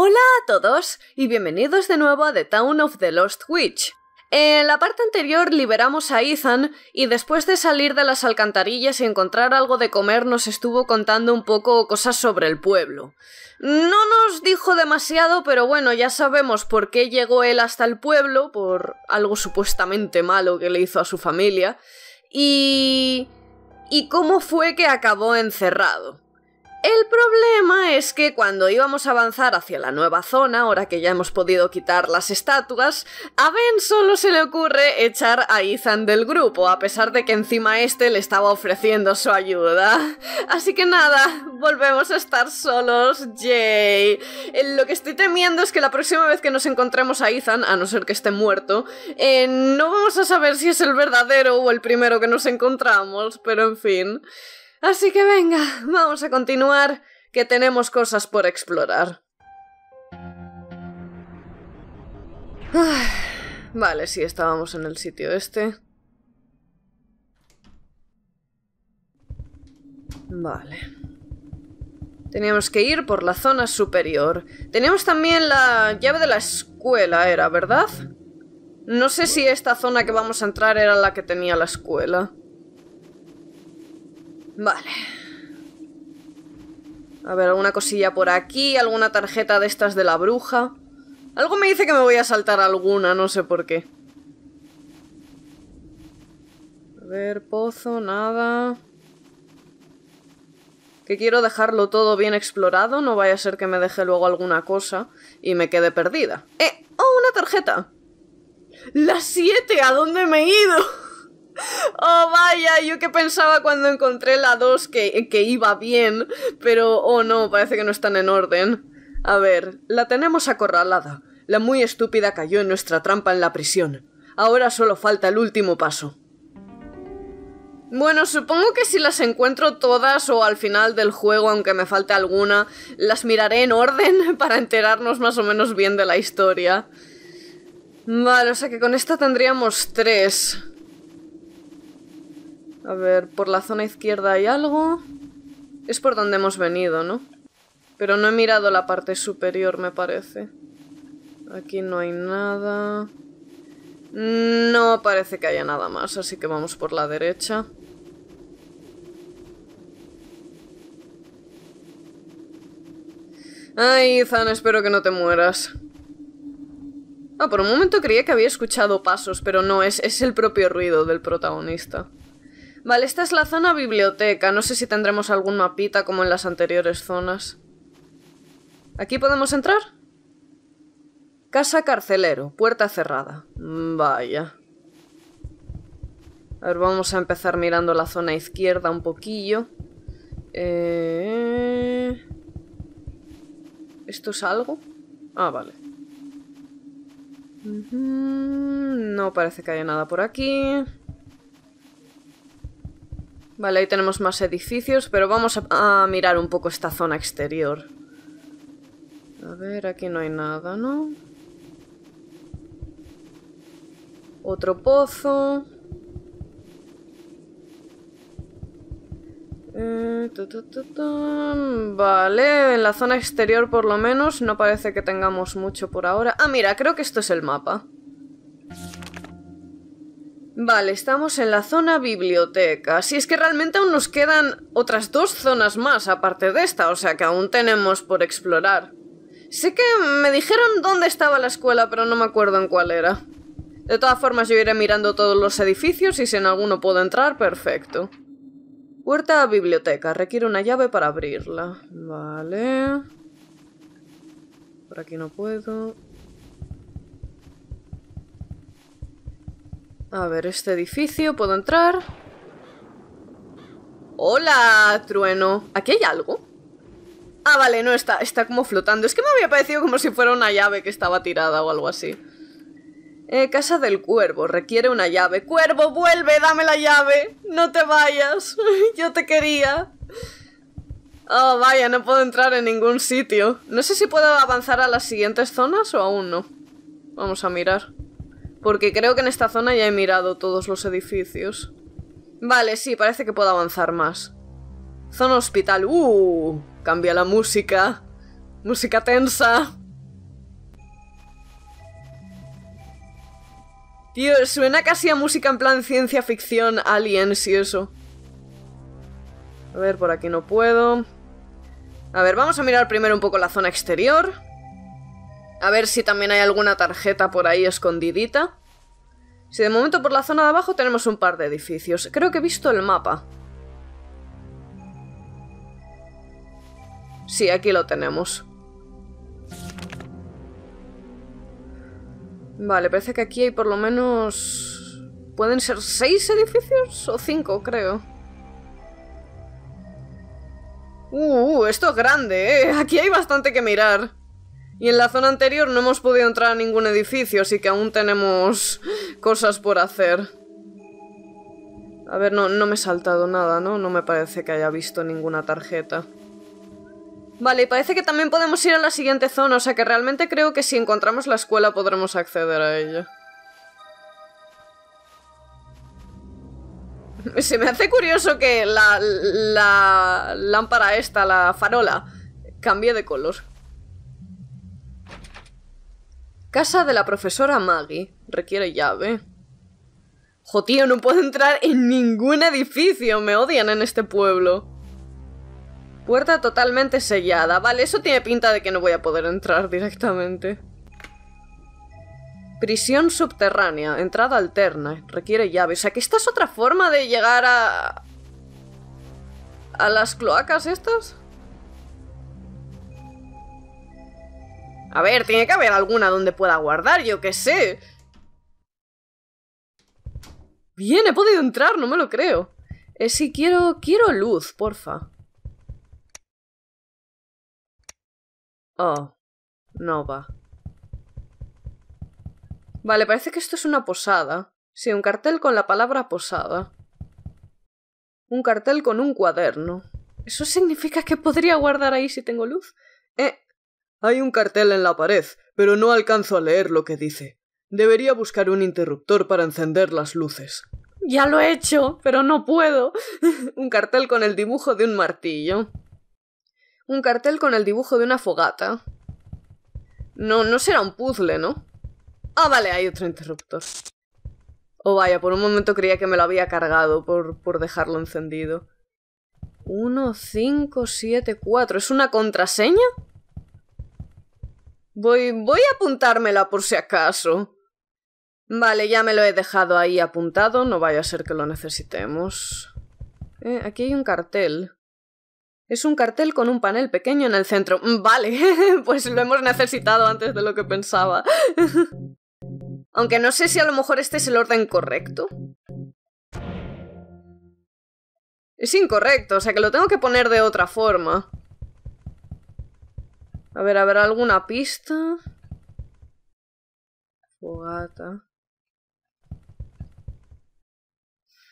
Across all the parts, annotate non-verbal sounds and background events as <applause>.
Hola a todos y bienvenidos de nuevo a The Town of the Lost Witch. En la parte anterior liberamos a Ethan y después de salir de las alcantarillas y encontrar algo de comer nos estuvo contando un poco cosas sobre el pueblo. No nos dijo demasiado, pero bueno, ya sabemos por qué llegó él hasta el pueblo, por algo supuestamente malo que le hizo a su familia, y... y cómo fue que acabó encerrado. El problema es que cuando íbamos a avanzar hacia la nueva zona, ahora que ya hemos podido quitar las estatuas, a Ben solo se le ocurre echar a Ethan del grupo, a pesar de que encima este le estaba ofreciendo su ayuda. Así que nada, volvemos a estar solos, yay. Lo que estoy temiendo es que la próxima vez que nos encontremos a Ethan, a no ser que esté muerto, eh, no vamos a saber si es el verdadero o el primero que nos encontramos, pero en fin. Así que venga, vamos a continuar, que tenemos cosas por explorar. vale, sí, estábamos en el sitio este. Vale. Teníamos que ir por la zona superior. Teníamos también la llave de la escuela, era, ¿verdad? No sé si esta zona que vamos a entrar era la que tenía la escuela. Vale. A ver, alguna cosilla por aquí, alguna tarjeta de estas de la bruja. Algo me dice que me voy a saltar alguna, no sé por qué. A ver, pozo, nada. Que quiero dejarlo todo bien explorado, no vaya a ser que me deje luego alguna cosa y me quede perdida. ¡Eh! ¡Oh, una tarjeta! ¡Las siete! ¿A dónde me he ido? oh vaya, yo que pensaba cuando encontré la 2 que, que iba bien, pero oh no, parece que no están en orden. A ver, la tenemos acorralada. La muy estúpida cayó en nuestra trampa en la prisión. Ahora solo falta el último paso. Bueno, supongo que si las encuentro todas o al final del juego, aunque me falte alguna, las miraré en orden <laughs> para enterarnos más o menos bien de la historia. Vale, o sea que con esta tendríamos tres. A ver, por la zona izquierda hay algo. Es por donde hemos venido, ¿no? Pero no he mirado la parte superior, me parece. Aquí no hay nada. No parece que haya nada más, así que vamos por la derecha. Ay, Zan, espero que no te mueras. Ah, por un momento creía que había escuchado pasos, pero no, es, es el propio ruido del protagonista. Vale, esta es la zona biblioteca. No sé si tendremos algún mapita como en las anteriores zonas. ¿Aquí podemos entrar? Casa carcelero, puerta cerrada. Mm, vaya. A ver, vamos a empezar mirando la zona izquierda un poquillo. Eh, ¿Esto es algo? Ah, vale. No parece que haya nada por aquí. Vale, ahí tenemos más edificios, pero vamos a, mirar un poco esta zona exterior. A ver, aquí no hay nada, ¿no? Otro pozo. Eh, vale, en la zona exterior por lo menos no parece que tengamos mucho por ahora. Ah, mira, creo que esto es el mapa. Vale, estamos en la zona biblioteca. Si es que realmente aún nos quedan otras dos zonas más aparte de esta, o sea que aún tenemos por explorar. Sé que me dijeron dónde estaba la escuela, pero no me acuerdo en cuál era. De todas formas, yo iré mirando todos los edificios y si en alguno puedo entrar, perfecto. Puerta a biblioteca. Requiere una llave para abrirla. Vale. Por aquí no puedo. A ver, este edificio, ¿puedo entrar? ¡Hola, trueno! ¿Aquí hay algo? Ah, vale, no, está, está como flotando. Es que me había parecido como si fuera una llave que estaba tirada o algo así. Eh, casa del cuervo, requiere una llave. ¡Cuervo, vuelve! ¡Dame la llave! ¡No te vayas! <laughs> ¡Yo te quería! Oh, vaya, no puedo entrar en ningún sitio. No sé si puedo avanzar a las siguientes zonas o aún no. Vamos a mirar. Porque creo que en esta zona ya he mirado todos los edificios. Vale, sí, parece que puedo avanzar más. Zona hospital. ¡Uh! Cambia la música. Música tensa. Tío, suena casi a música en plan ciencia ficción, aliens y eso. A ver, por aquí no puedo. A ver, vamos a mirar primero un poco la zona exterior. A ver si también hay alguna tarjeta por ahí escondidita. Si de momento por la zona de abajo tenemos un par de edificios. Creo que he visto el mapa. Sí, aquí lo tenemos. Vale, parece que aquí hay por lo menos... ¿Pueden ser seis edificios? O cinco, creo. Uh, uh esto es grande, ¿eh? Aquí hay bastante que mirar. Y en la zona anterior no hemos podido entrar a ningún edificio, así que aún tenemos cosas por hacer. A ver, no, no me he saltado nada, ¿no? No me parece que haya visto ninguna tarjeta. Vale, y parece que también podemos ir a la siguiente zona, o sea que realmente creo que si encontramos la escuela podremos acceder a ella. <laughs> Se me hace curioso que la, la lámpara esta, la farola, cambie de color. Casa de la profesora Maggie. Requiere llave. tío! no puedo entrar en ningún edificio. Me odian en este pueblo. Puerta totalmente sellada. Vale, eso tiene pinta de que no voy a poder entrar directamente. Prisión subterránea. Entrada alterna. Requiere llave. O sea, que esta es otra forma de llegar a... ¿A las cloacas estas? A ver, tiene que haber alguna donde pueda guardar, yo qué sé. Bien, he podido entrar, no me lo creo. Eh, si quiero, quiero luz, porfa. Oh, no va. Vale, parece que esto es una posada. Sí, un cartel con la palabra posada. Un cartel con un cuaderno. ¿Eso significa que podría guardar ahí si tengo luz? Eh, hay un cartel en la pared, pero no alcanzo a leer lo que dice. Debería buscar un interruptor para encender las luces. Ya lo he hecho, pero no puedo. <laughs> un cartel con el dibujo de un martillo. Un cartel con el dibujo de una fogata. No, no será un puzzle, ¿no? Ah, vale, hay otro interruptor. Oh, vaya, por un momento creía que me lo había cargado por, por dejarlo encendido. cuatro, ¿Es una contraseña? Voy, voy a apuntármela por si acaso. Vale, ya me lo he dejado ahí apuntado, no vaya a ser que lo necesitemos. Eh, aquí hay un cartel. Es un cartel con un panel pequeño en el centro. Mm, vale, <laughs> pues lo hemos necesitado antes de lo que pensaba. <laughs> Aunque no sé si a lo mejor este es el orden correcto. Es incorrecto, o sea que lo tengo que poner de otra forma. A ver, ¿habrá alguna pista? Fogata.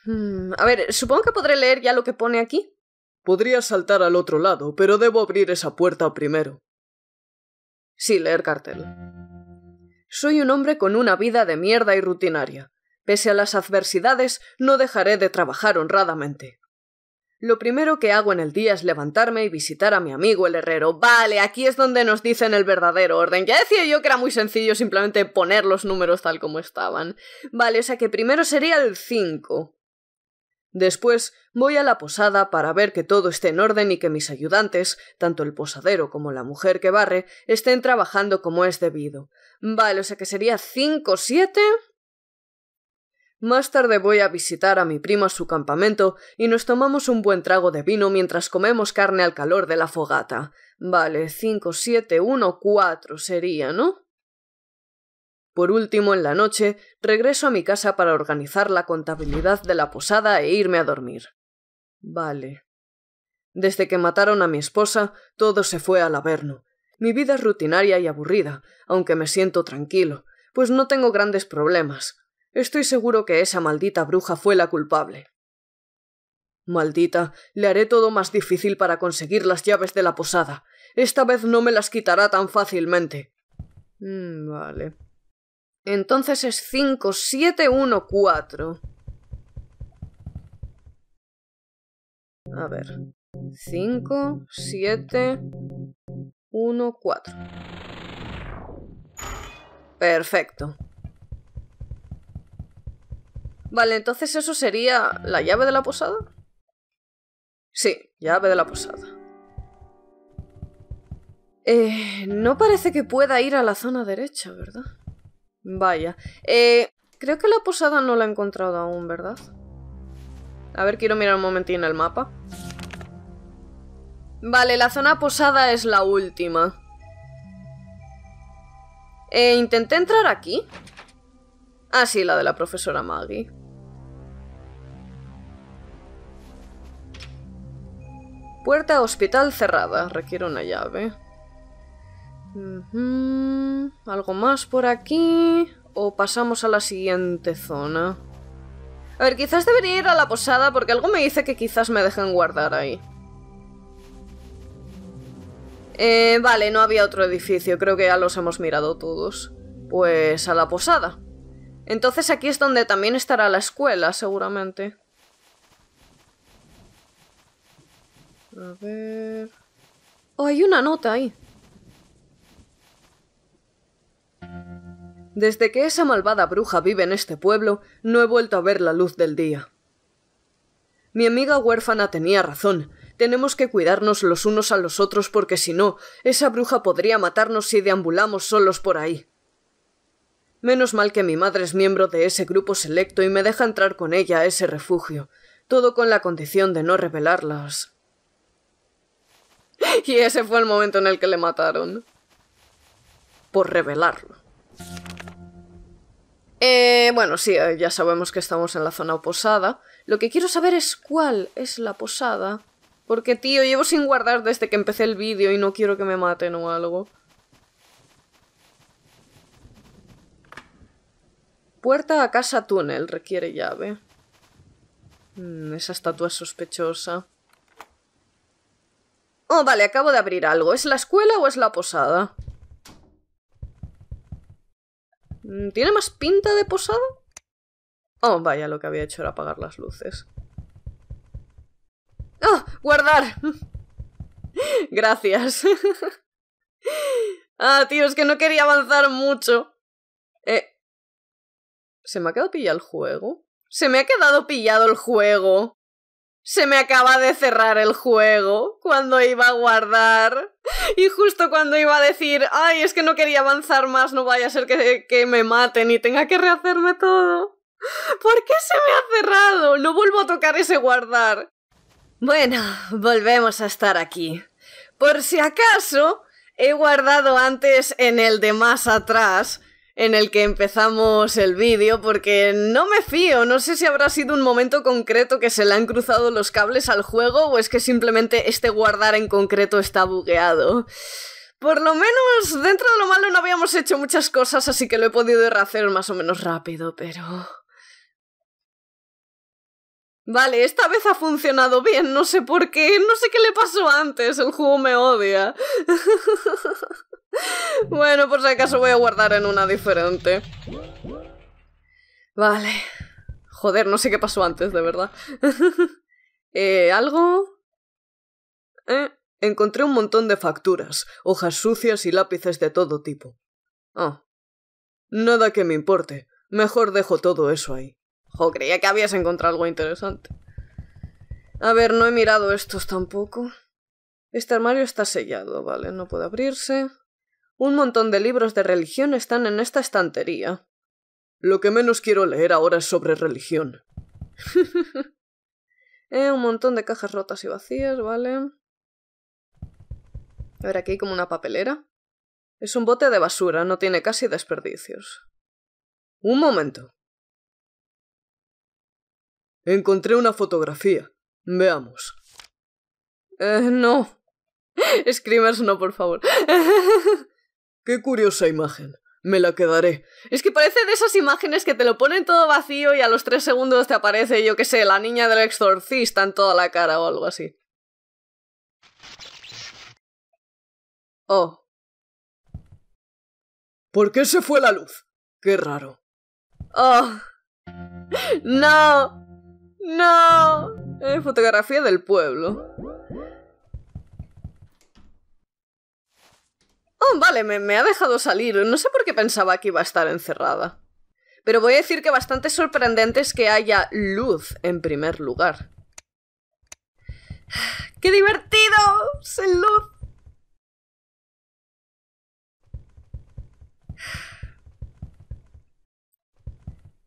Hmm, a ver, supongo que podré leer ya lo que pone aquí. Podría saltar al otro lado, pero debo abrir esa puerta primero. Sí, leer cartel. Soy un hombre con una vida de mierda y rutinaria. Pese a las adversidades, no dejaré de trabajar honradamente. Lo primero que hago en el día es levantarme y visitar a mi amigo el herrero. Vale, aquí es donde nos dicen el verdadero orden. Ya decía yo que era muy sencillo simplemente poner los números tal como estaban. Vale, o sea que primero sería el 5. Después voy a la posada para ver que todo esté en orden y que mis ayudantes, tanto el posadero como la mujer que barre, estén trabajando como es debido. Vale, o sea que sería 5, 7. Más tarde voy a visitar a mi prima su campamento y nos tomamos un buen trago de vino mientras comemos carne al calor de la fogata. Vale, cinco, siete, uno, cuatro sería, ¿no? Por último, en la noche, regreso a mi casa para organizar la contabilidad de la posada e irme a dormir. Vale. Desde que mataron a mi esposa, todo se fue al averno. Mi vida es rutinaria y aburrida, aunque me siento tranquilo, pues no tengo grandes problemas. Estoy seguro que esa maldita bruja fue la culpable. Maldita, le haré todo más difícil para conseguir las llaves de la posada. Esta vez no me las quitará tan fácilmente. Mm, vale. Entonces es 5, 7, 1, 4. A ver. 5, 7, 1, 4. Perfecto. Vale, entonces eso sería la llave de la posada. Sí, llave de la posada. Eh, no parece que pueda ir a la zona derecha, ¿verdad? Vaya. Eh, creo que la posada no la he encontrado aún, ¿verdad? A ver, quiero mirar un momentín el mapa. Vale, la zona posada es la última. Eh, intenté entrar aquí. Ah, sí, la de la profesora Maggie. Puerta hospital cerrada. Requiere una llave. ¿Algo más por aquí? ¿O pasamos a la siguiente zona? A ver, quizás debería ir a la posada porque algo me dice que quizás me dejen guardar ahí. Eh, vale, no había otro edificio, creo que ya los hemos mirado todos. Pues a la posada. Entonces aquí es donde también estará la escuela, seguramente. A ver... Oh, hay una nota ahí. Desde que esa malvada bruja vive en este pueblo, no he vuelto a ver la luz del día. Mi amiga huérfana tenía razón. Tenemos que cuidarnos los unos a los otros porque si no, esa bruja podría matarnos si deambulamos solos por ahí. Menos mal que mi madre es miembro de ese grupo selecto y me deja entrar con ella a ese refugio, todo con la condición de no revelarlas <laughs> y ese fue el momento en el que le mataron. Por revelarlo. Eh, bueno, sí, eh, ya sabemos que estamos en la zona posada. Lo que quiero saber es cuál es la posada. Porque, tío, llevo sin guardar desde que empecé el vídeo y no quiero que me maten o algo. Puerta a casa túnel requiere llave. Mm, esa estatua es sospechosa. Oh, vale, acabo de abrir algo. ¿Es la escuela o es la posada? Mm, ¿Tiene más pinta de posada? Oh, vaya, lo que había hecho era apagar las luces. Ah, ¡Guardar! <laughs> Gracias. <laughs> ah, tío, es que no quería avanzar mucho. Eh. ¿Se me ha quedado pillado el juego? ¡Se me ha quedado pillado el juego! se me acaba de cerrar el juego cuando iba a guardar. Y justo cuando iba a decir, ay, es que no quería avanzar más, no vaya a ser que, me maten y tenga que rehacerme todo. ¿Por qué se me ha cerrado? No vuelvo a tocar ese guardar. Bueno, volvemos a estar aquí. Por si acaso, he guardado antes en el de más atrás en el que empezamos el vídeo porque no me fío, no sé si habrá sido un momento concreto que se le han cruzado los cables al juego o es que simplemente este guardar en concreto está bugueado. Por lo menos dentro de lo malo no habíamos hecho muchas cosas, así que lo he podido rehacer más o menos rápido, pero... Vale, esta vez ha funcionado bien, no sé por qué, no sé qué le pasó antes, el juego me odia. <laughs> bueno, por si acaso voy a guardar en una diferente. Vale. Joder, no sé qué pasó antes, de verdad. <laughs> eh, ¿Algo? Eh, encontré un montón de facturas, hojas sucias y lápices de todo tipo. Ah. Nada que me importe. Mejor dejo todo eso ahí. Joder, creía que habías encontrado algo interesante. A ver, no he mirado estos tampoco. Este armario está sellado, vale, no puede abrirse. Un montón de libros de religión están en esta estantería. Lo que menos quiero leer ahora es sobre religión. <laughs> Eh, un montón de cajas rotas y vacías, vale. A ver, aquí hay como una papelera. Es un bote de basura, no tiene casi desperdicios. Un momento. Encontré una fotografía. Veamos. Eh, no. <laughs> Screamers no, por favor. <laughs> Qué curiosa imagen. Me la quedaré. Es que parece de esas imágenes que te lo ponen todo vacío y a los tres segundos te aparece, yo qué sé, la niña del exorcista en toda la cara o algo así. Oh. ¿Por qué se fue la luz? Qué raro. Oh. <laughs> No. No. es fotografía del pueblo. Oh, vale, me, me ha dejado salir. No sé por qué pensaba que iba a estar encerrada. Pero voy a decir que bastante sorprendente es que haya luz en primer lugar. <sighs> ¡Qué divertido! ¡Sin luz!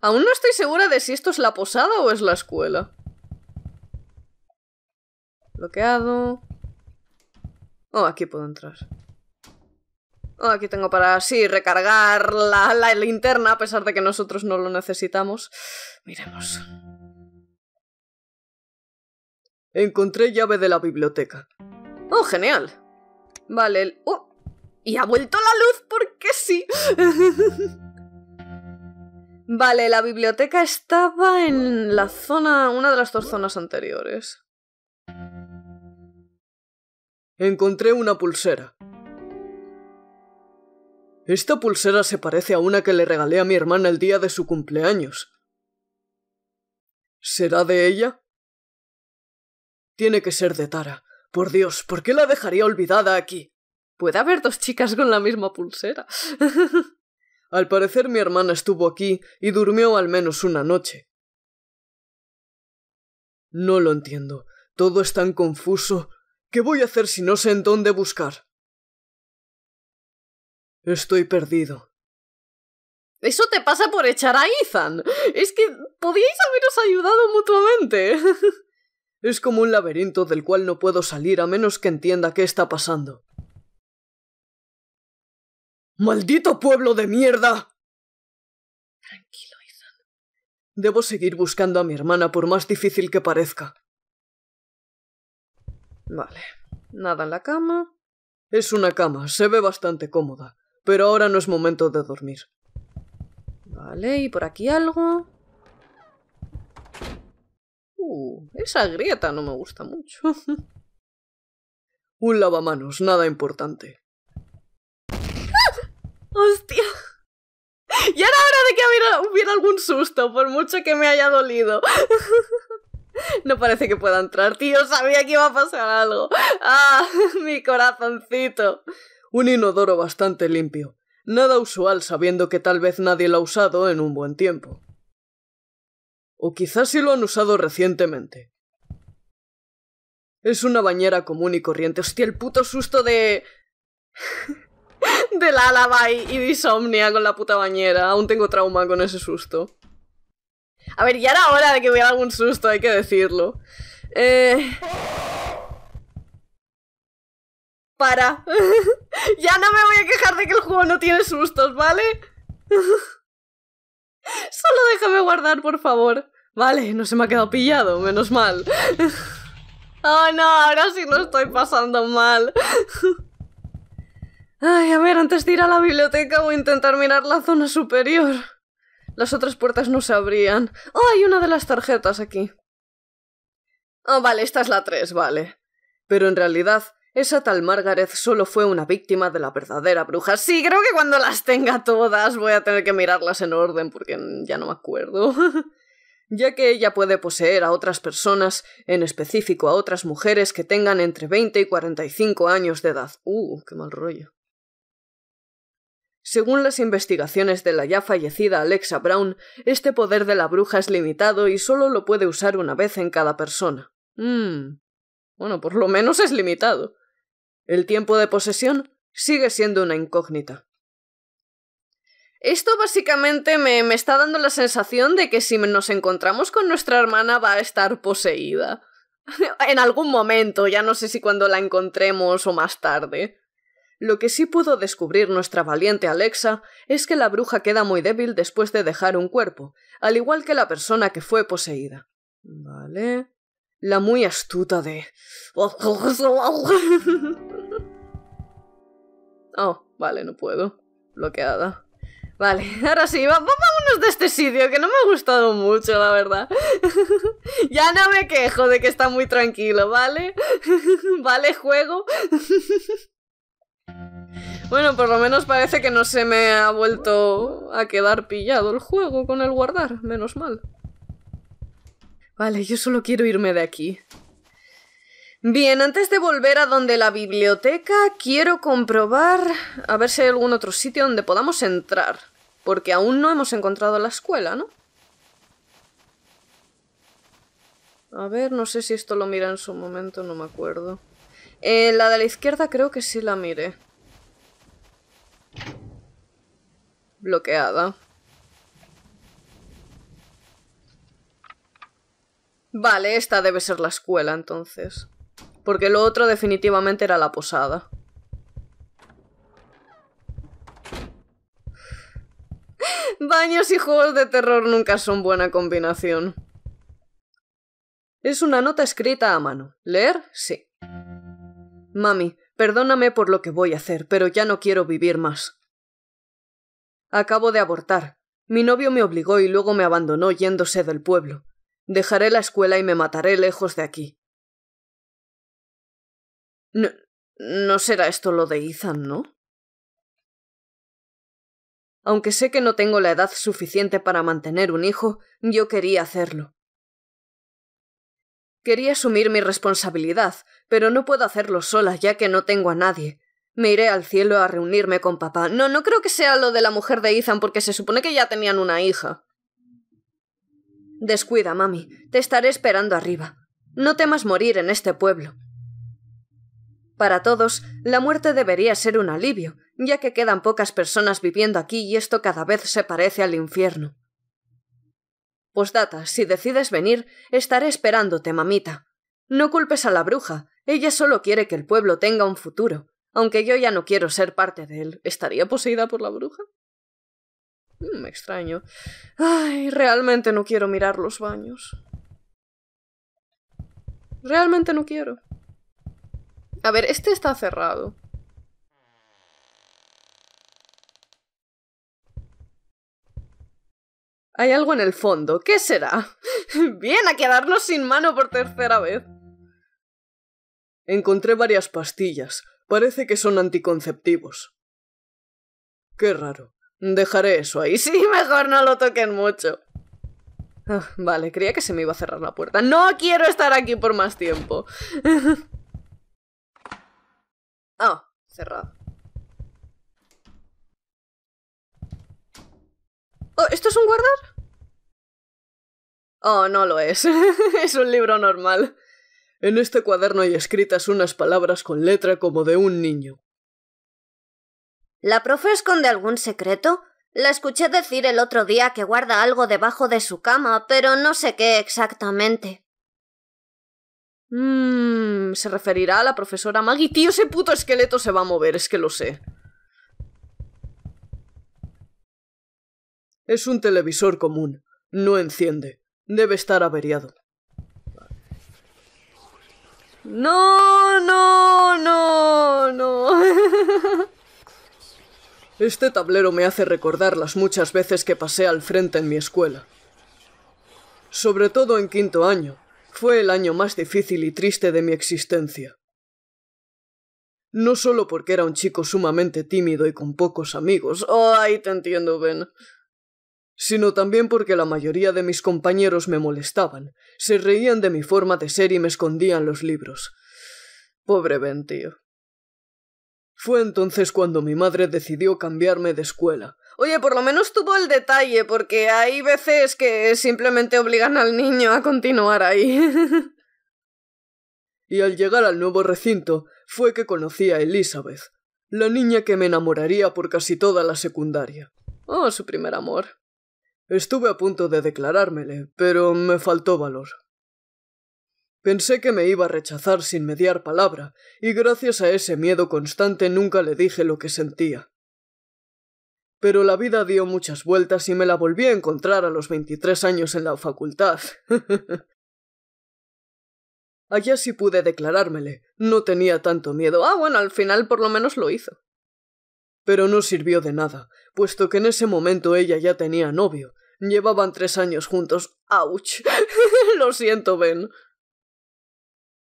Aún no estoy segura de si esto es la posada o es la escuela. Bloqueado. Oh, aquí puedo entrar. Oh, aquí tengo para, sí, recargar la, la, linterna, a pesar de que nosotros no lo necesitamos. Miremos. Encontré llave de la biblioteca. Oh, genial. Vale, el... Oh, y ha vuelto la luz porque sí. <laughs> Vale, la biblioteca estaba en la zona, una de las dos zonas anteriores. Encontré una pulsera. Esta pulsera se parece a una que le regalé a mi hermana el día de su cumpleaños. ¿Será de ella? Tiene que ser de Tara. Por Dios, ¿por qué la dejaría olvidada aquí? Puede haber dos chicas con la misma pulsera. <laughs> Al parecer mi hermana estuvo aquí y durmió al menos una noche. No lo entiendo. Todo es tan confuso. ¿Qué voy a hacer si no sé en dónde buscar? Estoy perdido. Eso te pasa por echar a Ethan. Es que podíais haberos ayudado mutuamente. <laughs> es como un laberinto del cual no puedo salir a menos que entienda qué está pasando. ¡Maldito pueblo de mierda! Tranquilo, Ethan. Debo seguir buscando a mi hermana por más difícil que parezca. Vale. Nada en la cama. Es una cama, se ve bastante cómoda, pero ahora no es momento de dormir. Vale, ¿y por aquí algo? Uh, esa grieta no me gusta mucho. <laughs> Un lavamanos, nada importante. Hostia. Y ahora hora de que hubiera, hubiera algún susto, por mucho que me haya dolido. <laughs> No parece que pueda entrar, tío. Sabía que iba a pasar algo. Ah, <laughs> mi corazoncito. Un inodoro bastante limpio. Nada usual sabiendo que tal vez nadie lo ha usado en un buen tiempo. O quizás si lo han usado recientemente. Es una bañera común y corriente. Hostia, el puto susto de... <laughs> <laughs> del Alaba y, y insomnia con la puta bañera. Aún tengo trauma con ese susto. A ver, ya era hora de que hubiera algún susto, hay que decirlo. Eh, para. <laughs> ya no me voy a quejar de que el juego no tiene sustos, ¿vale? <laughs> Solo déjame guardar, por favor. Vale, no se me ha quedado pillado, menos mal. oh no, ahora sí lo estoy pasando mal. Ay, a ver, antes de ir a la biblioteca voy a intentar mirar la zona superior. Las otras puertas no se abrían. ¡Oh, hay una de las tarjetas aquí! Oh, vale, esta es la 3, vale. Pero en realidad, esa tal Margaret solo fue una víctima de la verdadera bruja. Sí, creo que cuando las tenga todas voy a tener que mirarlas en orden porque ya no me acuerdo. <laughs> ya que ella puede poseer a otras personas, en específico a otras mujeres que tengan entre 20 y 45 años de edad. Uh, qué mal rollo. Según las investigaciones de la ya fallecida Alexa Brown, este poder de la bruja es limitado y solo lo puede usar una vez en cada persona. Mmm. Bueno, por lo menos es limitado. El tiempo de posesión sigue siendo una incógnita. Esto básicamente me, me, está dando la sensación de que si nos encontramos con nuestra hermana va a estar poseída. <laughs> en algún momento, ya no sé si cuando la encontremos o más tarde. Lo que sí pudo descubrir nuestra valiente Alexa es que la bruja queda muy débil después de dejar un cuerpo, al igual que la persona que fue poseída. Vale. La muy astuta de... <laughs> Oh, vale, no puedo. Bloqueada. Vale, <laughs> ahora sí, vámonos de este sitio, que no me ha gustado mucho, la verdad. <laughs> ya no me quejo de que está muy tranquilo, ¿vale? ¿Vale, juego? Bueno, por lo menos parece que no se me ha vuelto a quedar pillado el juego con el guardar, menos mal. Vale, yo solo quiero irme de aquí. Bien, antes de volver a donde la biblioteca, quiero comprobar a ver si hay algún otro sitio donde podamos entrar. Porque aún no hemos encontrado la escuela, ¿no? A ver, no sé si esto lo mira en su momento, no me acuerdo. Eh, la de la izquierda creo que sí la miré. bloqueada. Vale, esta debe ser la escuela entonces. Porque lo otro definitivamente era la posada. Baños y juegos de terror nunca son buena combinación. Es una nota escrita a mano. ¿Leer? Sí. Mami, perdóname por lo que voy a hacer, pero ya no quiero vivir más. Acabo de abortar. Mi novio me obligó y luego me abandonó yéndose del pueblo. Dejaré la escuela y me mataré lejos de aquí. No, será esto lo de Ethan, ¿no? Aunque sé que no tengo la edad suficiente para mantener un hijo, yo quería hacerlo. Quería asumir mi responsabilidad, pero no puedo hacerlo sola ya que no tengo a nadie. Me iré al cielo a reunirme con papá. No, no creo que sea lo de la mujer de Ethan, porque se supone que ya tenían una hija. Descuida, mami. Te estaré esperando arriba. No temas morir en este pueblo. Para todos, la muerte debería ser un alivio, ya que quedan pocas personas viviendo aquí y esto cada vez se parece al infierno. data, si decides venir, estaré esperándote, mamita. No culpes a la bruja, ella solo quiere que el pueblo tenga un futuro, aunque yo ya no quiero ser parte de él, ¿estaría poseída por la bruja? Me mm, extraño. Ay, realmente no quiero mirar los baños. Realmente no quiero. A ver, este está cerrado. Hay algo en el fondo. ¿Qué será? Bien <laughs> a quedarnos sin mano por tercera vez. Encontré varias pastillas. Parece que son anticonceptivos. Qué raro. Dejaré eso ahí. <laughs> Sí, mejor no lo toquen mucho. Ah, vale, creía que se me iba a cerrar la puerta. No quiero estar aquí por más tiempo. <laughs> Ah, oh, cerrado. Oh, ¿Esto es un guardar? Oh, no lo es. <laughs> es un libro normal. En este cuaderno hay escritas unas palabras con letra como de un niño. ¿La profe esconde algún secreto? La escuché decir el otro día que guarda algo debajo de su cama, pero no sé qué exactamente. Mmm. Se referirá a la profesora Maggie. Tío, ese puto esqueleto se va a mover, es que lo sé. Es un televisor común. No enciende. Debe estar averiado. No, no, no, no. <laughs> Este tablero me hace recordar las muchas veces que pasé al frente en mi escuela. Sobre todo en quinto año, fue el año más difícil y triste de mi existencia. No solo porque era un chico sumamente tímido y con pocos amigos. ¡Ay, te entiendo, Ben! sino también porque la mayoría de mis compañeros me molestaban, se reían de mi forma de ser y me escondían los libros. Pobre Ben, Fue entonces cuando mi madre decidió cambiarme de escuela. Oye, por lo menos tuvo el detalle, porque hay veces que simplemente obligan al niño a continuar ahí. <laughs> y al llegar al nuevo recinto fue que conocí a Elizabeth, la niña que me enamoraría por casi toda la secundaria. Oh, su primer amor. Estuve a punto de declarármele, pero me faltó valor. Pensé que me iba a rechazar sin mediar palabra, y gracias a ese miedo constante nunca le dije lo que sentía. Pero la vida dio muchas vueltas y me la volví a encontrar a los veintitrés años en la facultad. <laughs> Allá sí pude declarármele. No tenía tanto miedo. Ah, bueno, al final por lo menos lo hizo. Pero no sirvió de nada, puesto que en ese momento ella ya tenía novio. Llevaban tres años juntos. ¡Auch! <laughs> lo siento, Ben.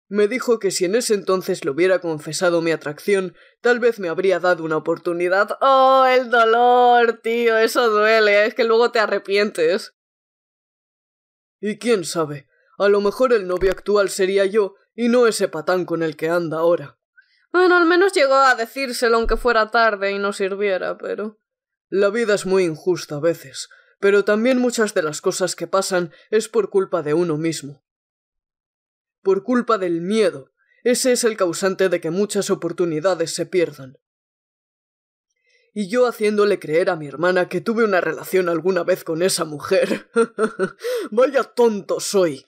Me dijo que si en ese entonces le hubiera confesado mi atracción, tal vez me habría dado una oportunidad. ¡Oh, el dolor, tío! Eso duele, es que luego te arrepientes. Y quién sabe, a lo mejor el novio actual sería yo y no ese patán con el que anda ahora. Bueno, al menos llegó a decírselo aunque fuera tarde y no sirviera, pero. La vida es muy injusta a veces, pero también muchas de las cosas que pasan es por culpa de uno mismo. Por culpa del miedo. Ese es el causante de que muchas oportunidades se pierdan. Y yo haciéndole creer a mi hermana que tuve una relación alguna vez con esa mujer. <laughs> Vaya tonto soy.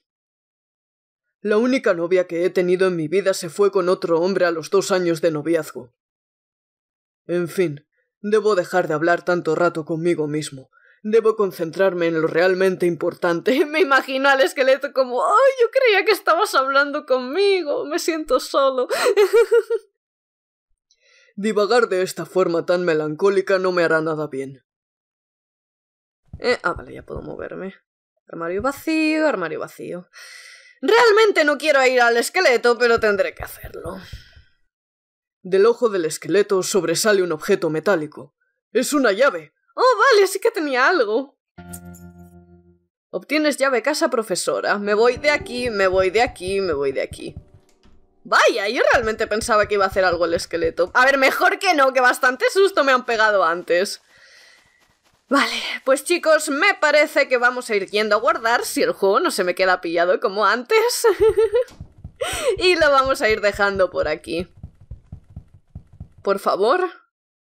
La única novia que he tenido en mi vida se fue con otro hombre a los dos años de noviazgo. En fin, debo dejar de hablar tanto rato conmigo mismo. Debo concentrarme en lo realmente importante. <laughs> Me imagino al esqueleto como, ¡ay, yo creía que estabas hablando conmigo! Me siento solo. <laughs> Divagar de esta forma tan melancólica no me hará nada bien. Eh, ah, vale, ya puedo moverme. Armario vacío, armario vacío. Realmente no quiero ir al esqueleto, pero tendré que hacerlo. Del ojo del esqueleto sobresale un objeto metálico. Es una llave. Oh, vale, sí que tenía algo. Obtienes llave casa profesora. Me voy de aquí, me voy de aquí, me voy de aquí. Vaya, yo realmente pensaba que iba a hacer algo el esqueleto. A ver, mejor que no, que bastante susto me han pegado antes. Vale, pues chicos, me parece que vamos a ir yendo a guardar si el juego no se me queda pillado como antes. <laughs> y lo vamos a ir dejando por aquí. Por favor,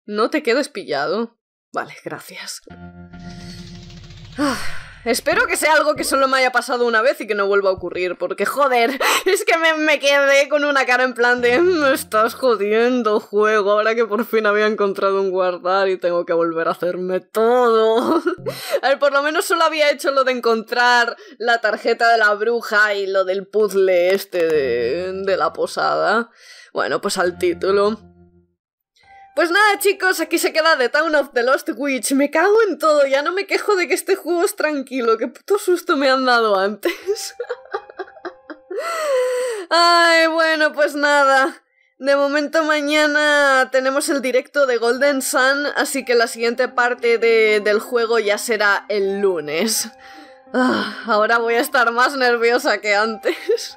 no te quedes pillado. Vale, gracias. Ah. Espero que sea algo que solo me haya pasado una vez y que no vuelva a ocurrir, porque joder, es que me, quedé con una cara en plan de mm, me estás jodiendo juego, ahora que por fin había encontrado un guardar y tengo que volver a hacerme todo. <laughs> a ver, por lo menos solo había hecho lo de encontrar la tarjeta de la bruja y lo del puzzle este de, de la posada. Bueno, pues al título. Pues nada, chicos, aquí se queda The Town of the Lost Witch. Me cago en todo, ya no me quejo de que este juego es tranquilo. Qué puto susto me han dado antes. <laughs> Ay, bueno, pues nada. De momento mañana tenemos el directo de Golden Sun, así que la siguiente parte del juego ya será el lunes. Ah, ahora voy a estar más nerviosa que antes.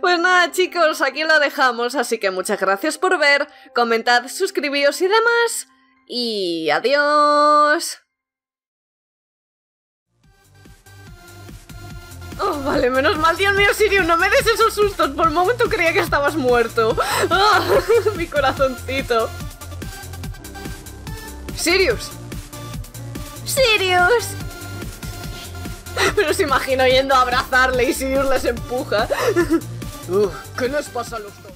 Pues nada, chicos, aquí lo dejamos. Así que muchas gracias por ver. Comentad, suscribíos y demás. Y adiós. Oh, vale, menos mal, Dios mío, Sirius, no me des esos sustos. Por un momento creía que estabas muerto. Ah, <laughs> mi corazoncito. Sirius. Sirius. Pero <laughs> se imagino yendo a abrazarle y Dios les empuja. Uf, ¿Qué les pasa a los dos?